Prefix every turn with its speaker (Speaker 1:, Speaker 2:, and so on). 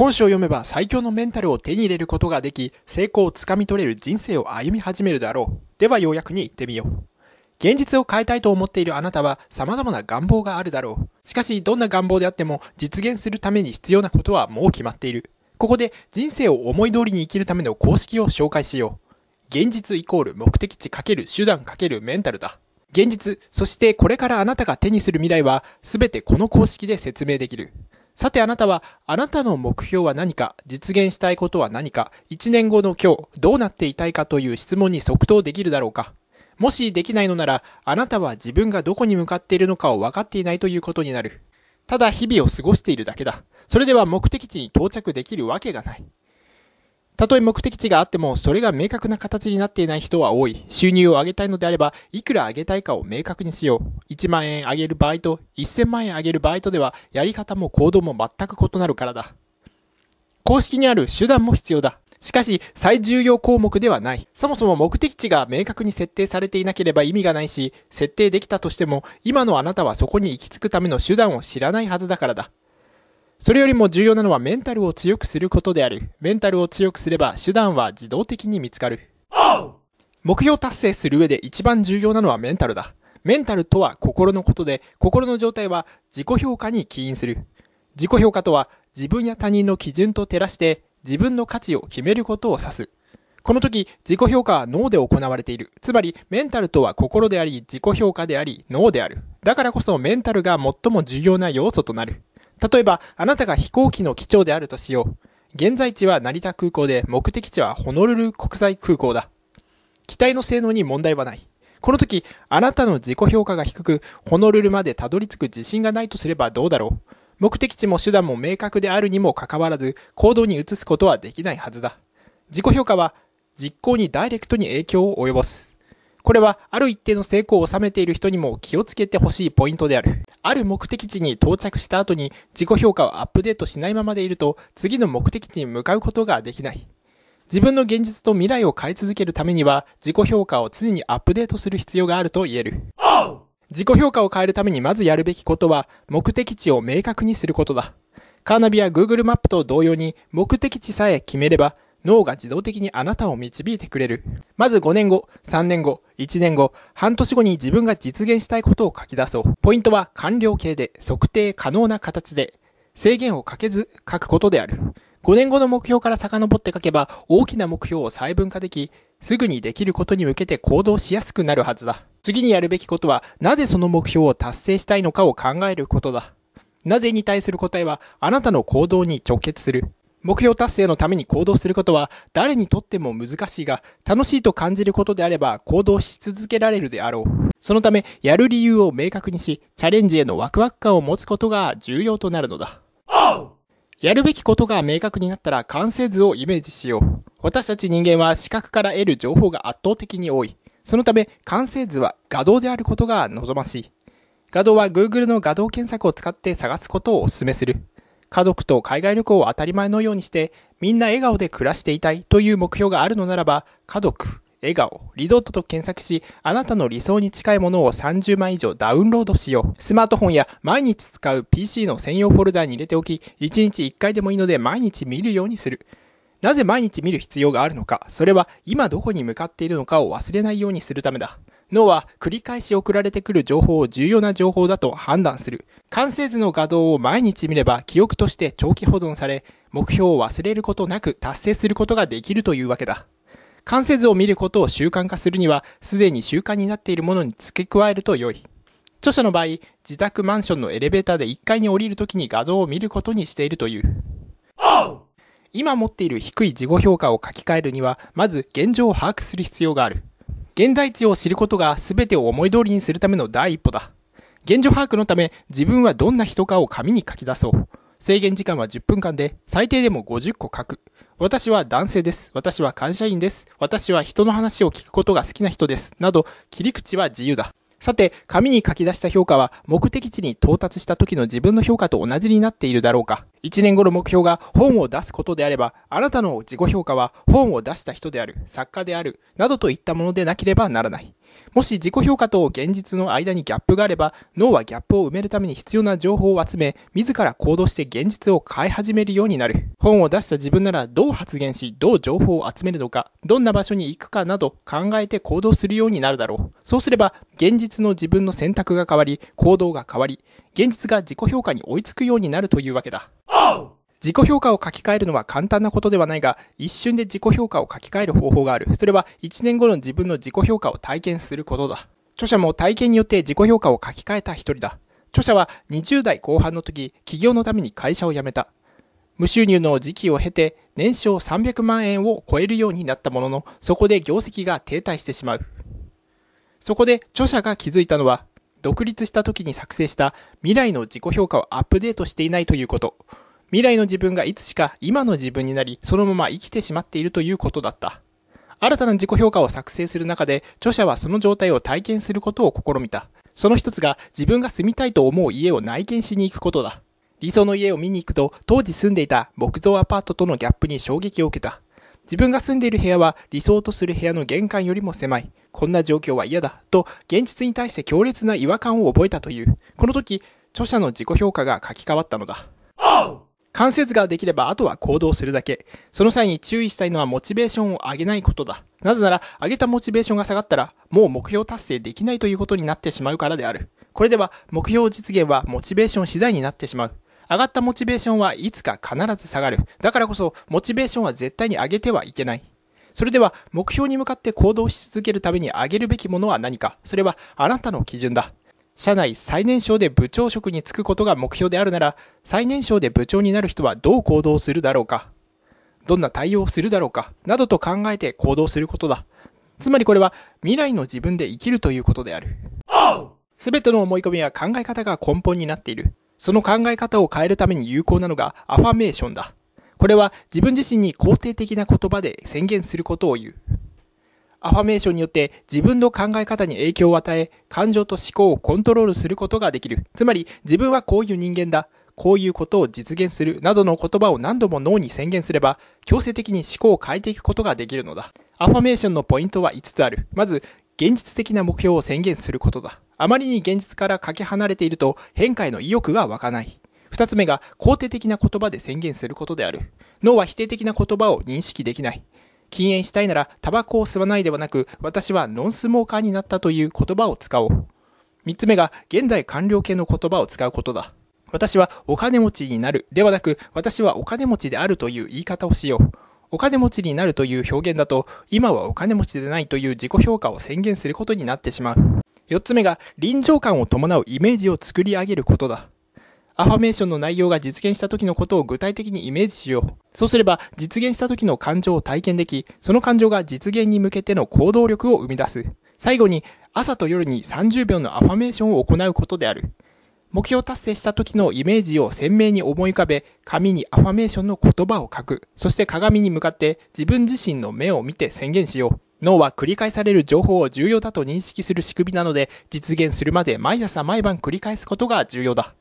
Speaker 1: 本書を読めば最強のメンタルを手に入れることができ、成功をつかみ取れる人生を歩み始めるだろう。ではようやくに行ってみよう。現実を変えたいと思っているあなたは様々な願望があるだろう。しかし、どんな願望であっても実現するために必要なことはもう決まっている。ここで人生を思い通りに生きるための公式を紹介しよう。現実イコール目的地×手段×メンタルだ。現実、そしてこれからあなたが手にする未来は全てこの公式で説明できる。さてあなたは、あなたの目標は何か、実現したいことは何か、1年後の今日、どうなっていたいかという質問に即答できるだろうか。もしできないのなら、あなたは自分がどこに向かっているのかを分かっていないということになる。ただ日々を過ごしているだけだ。それでは目的地に到着できるわけがない。たとえ目的地があっても、それが明確な形になっていない人は多い。収入を上げたいのであれば、いくら上げたいかを明確にしよう。1万円上げる場合と、1000万円上げる場合とでは、やり方も行動も全く異なるからだ。公式にある手段も必要だ。しかし、最重要項目ではない。そもそも目的地が明確に設定されていなければ意味がないし、設定できたとしても、今のあなたはそこに行き着くための手段を知らないはずだからだ。それよりも重要なのはメンタルを強くすることである。メンタルを強くすれば手段は自動的に見つかる。目標達成する上で一番重要なのはメンタルだ。メンタルとは心のことで、心の状態は自己評価に起因する。自己評価とは自分や他人の基準と照らして自分の価値を決めることを指す。この時、自己評価は脳で行われている。つまり、メンタルとは心であり、自己評価であり、脳である。だからこそメンタルが最も重要な要素となる。例えば、あなたが飛行機の機長であるとしよう。現在地は成田空港で、目的地はホノルル国際空港だ。機体の性能に問題はない。この時、あなたの自己評価が低く、ホノルルまでたどり着く自信がないとすればどうだろう。目的地も手段も明確であるにもかかわらず、行動に移すことはできないはずだ。自己評価は、実行にダイレクトに影響を及ぼす。これはある一定の成功を収めている人にも気をつけてほしいポイントである。ある目的地に到着した後に自己評価をアップデートしないままでいると次の目的地に向かうことができない。自分の現実と未来を変え続けるためには自己評価を常にアップデートする必要があると言える。自己評価を変えるためにまずやるべきことは目的地を明確にすることだ。カーナビや Google マップと同様に目的地さえ決めれば脳が自動的にあなたを導いてくれる。まず5年後、3年後、1年後、半年後に自分が実現したいことを書き出そう。ポイントは完了形で測定可能な形で制限をかけず書くことである。5年後の目標から遡って書けば大きな目標を細分化でき、すぐにできることに向けて行動しやすくなるはずだ。次にやるべきことは、なぜその目標を達成したいのかを考えることだ。なぜに対する答えは、あなたの行動に直結する。目標達成のために行動することは誰にとっても難しいが、楽しいと感じることであれば行動し続けられるであろう。そのため、やる理由を明確にし、チャレンジへのワクワク感を持つことが重要となるのだ。やるべきことが明確になったら完成図をイメージしよう。私たち人間は視覚から得る情報が圧倒的に多い。そのため、完成図は画像であることが望ましい。画像は Google の画像検索を使って探すことをお勧めする。家族と海外旅行を当たり前のようにしてみんな笑顔で暮らしていたいという目標があるのならば家族笑顔、リゾートと検索し、あなたの理想に近いものを30枚以上ダウンロードしよう。スマートフォンや毎日使う PC の専用フォルダに入れておき、1日1回でもいいので毎日見るようにする。なぜ毎日見る必要があるのか、それは今どこに向かっているのかを忘れないようにするためだ。脳は繰り返し送られてくる情報を重要な情報だと判断する。完成図の画像を毎日見れば記憶として長期保存され、目標を忘れることなく達成することができるというわけだ。関節を見ることを習慣化するには、すでに習慣になっているものに付け加えると良い。著者の場合、自宅マンションのエレベーターで1階に降りるときに画像を見ることにしているという。今持っている低い自己評価を書き換えるには、まず現状を把握する必要がある。現在地を知ることが全てを思い通りにするための第一歩だ。現状把握のため自分はどんな人かを紙に書き出そう。制限時間は10分間で最低でも50個書く。私は男性です。私は会社員です。私は人の話を聞くことが好きな人です。など切り口は自由だ。さて、紙に書き出した評価は目的地に到達した時の自分の評価と同じになっているだろうか。1年後の目標が本を出すことであれば、あなたの自己評価は本を出した人である、作家である、などといったものでなければならない。もし自己評価と現実の間にギャップがあれば、脳はギャップを埋めるために必要な情報を集め、自ら行動して現実を変え始めるようになる。本を出した自分ならどう発言し、どう情報を集めるのか、どんな場所に行くかなど考えて行動するようになるだろう。そうすれば、現実の自分の選択が変わり、行動が変わり、現実が自己評価に追いつくようになるというわけだ。自己評価を書き換えるのは簡単なことではないが、一瞬で自己評価を書き換える方法がある。それは1年後の自分の自己評価を体験することだ。著者も体験によって自己評価を書き換えた一人だ。著者は20代後半の時、起業のために会社を辞めた。無収入の時期を経て、年商300万円を超えるようになったものの、そこで業績が停滞してしまう。そこで著者が気づいたのは、独立した時に作成した未来の自己評価をアップデートしていないということ。未来の自分がいつしか今の自分になり、そのまま生きてしまっているということだった。新たな自己評価を作成する中で、著者はその状態を体験することを試みた。その一つが、自分が住みたいと思う家を内見しに行くことだ。理想の家を見に行くと、当時住んでいた木造アパートとのギャップに衝撃を受けた。自分が住んでいる部屋は理想とする部屋の玄関よりも狭い。こんな状況は嫌だ。と、現実に対して強烈な違和感を覚えたという。この時、著者の自己評価が書き換わったのだ。関節ができればあとは行動するだけ。その際に注意したいのはモチベーションを上げないことだ。なぜなら、上げたモチベーションが下がったら、もう目標達成できないということになってしまうからである。これでは、目標実現はモチベーション次第になってしまう。上がったモチベーションはいつか必ず下がる。だからこそ、モチベーションは絶対に上げてはいけない。それでは、目標に向かって行動し続けるために上げるべきものは何か。それは、あなたの基準だ。社内最年少で部長職に就くことが目標であるなら、最年少で部長になる人はどう行動するだろうか、どんな対応をするだろうか、などと考えて行動することだ。つまりこれは未来の自分で生きるということである。すべての思い込みや考え方が根本になっている。その考え方を変えるために有効なのがアファメーションだ。これは自分自身に肯定的な言葉で宣言することを言う。アファメーションによって自分の考え方に影響を与え、感情と思考をコントロールすることができる。つまり、自分はこういう人間だ。こういうことを実現するなどの言葉を何度も脳に宣言すれば、強制的に思考を変えていくことができるのだ。アファメーションのポイントは5つある。まず、現実的な目標を宣言することだ。あまりに現実からかけ離れていると変化への意欲が湧かない。2つ目が肯定的な言葉で宣言することである。脳は否定的な言葉を認識できない。禁煙したいならタバコを吸わないではなく私はノンスモーカーになったという言葉を使おう3つ目が現在完了形の言葉を使うことだ私はお金持ちになるではなく私はお金持ちであるという言い方をしようお金持ちになるという表現だと今はお金持ちでないという自己評価を宣言することになってしまう4つ目が臨場感を伴うイメージを作り上げることだアファメーションの内容が実現した時のことを具体的にイメージしよう。そうすれば、実現した時の感情を体験でき、その感情が実現に向けての行動力を生み出す。最後に、朝と夜に30秒のアファメーションを行うことである。目標達成した時のイメージを鮮明に思い浮かべ、紙にアファメーションの言葉を書く。そして鏡に向かって自分自身の目を見て宣言しよう。脳は繰り返される情報を重要だと認識する仕組みなので、実現するまで毎朝毎晩繰り返すことが重要だ。